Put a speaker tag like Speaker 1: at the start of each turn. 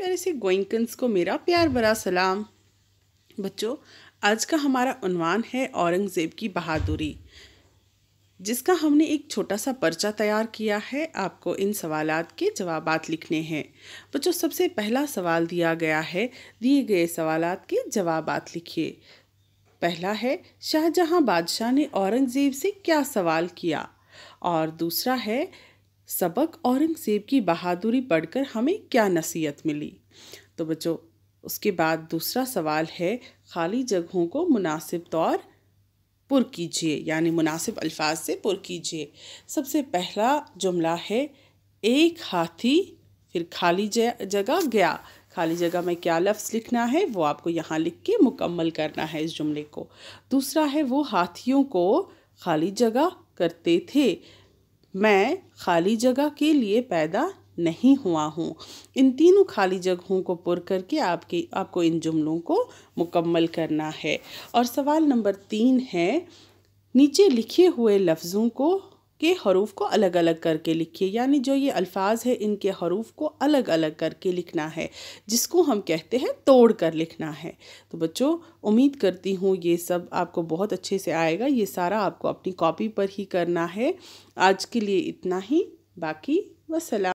Speaker 1: प्यारे से गोइंकन्स को मेरा प्यार भरा सलाम बच्चों आज का हमारा उनवान है औरंगज़ेब की बहादुरी जिसका हमने एक छोटा सा पर्चा तैयार किया है आपको इन सवालात के जवाब लिखने हैं बच्चों सबसे पहला सवाल दिया गया है दिए गए सवालात के जवाब लिखिए पहला है शाहजहां बादशाह ने औरंगज़ेब से क्या सवाल किया और दूसरा है सबक औरंगज़ेब की बहादुरी पढ़कर हमें क्या नसीहत मिली तो बच्चों उसके बाद दूसरा सवाल है खाली जगहों को मुनासिब तौर पुर कीजिए यानी मुनासिब अल्फाज से पुर कीजिए सबसे पहला जुमला है एक हाथी फिर खाली जगह गया खाली जगह में क्या लफ्ज़ लिखना है वो आपको यहाँ लिख के मुकम्मल करना है इस जुमले को दूसरा है वो हाथियों को खाली जगह करते थे मैं खाली जगह के लिए पैदा नहीं हुआ हूँ इन तीनों खाली जगहों को पुर करके आपके आपको इन जुमलों को मुकम्मल करना है और सवाल नंबर तीन है नीचे लिखे हुए लफ्ज़ों को के हरूफ को अलग अलग करके लिखिए यानी जो ये अल्फाज है इनके हरूफ को अलग अलग करके लिखना है जिसको हम कहते हैं तोड़ कर लिखना है तो बच्चों उम्मीद करती हूँ ये सब आपको बहुत अच्छे से आएगा ये सारा आपको अपनी कॉपी पर ही करना है आज के लिए इतना ही बाकी वसला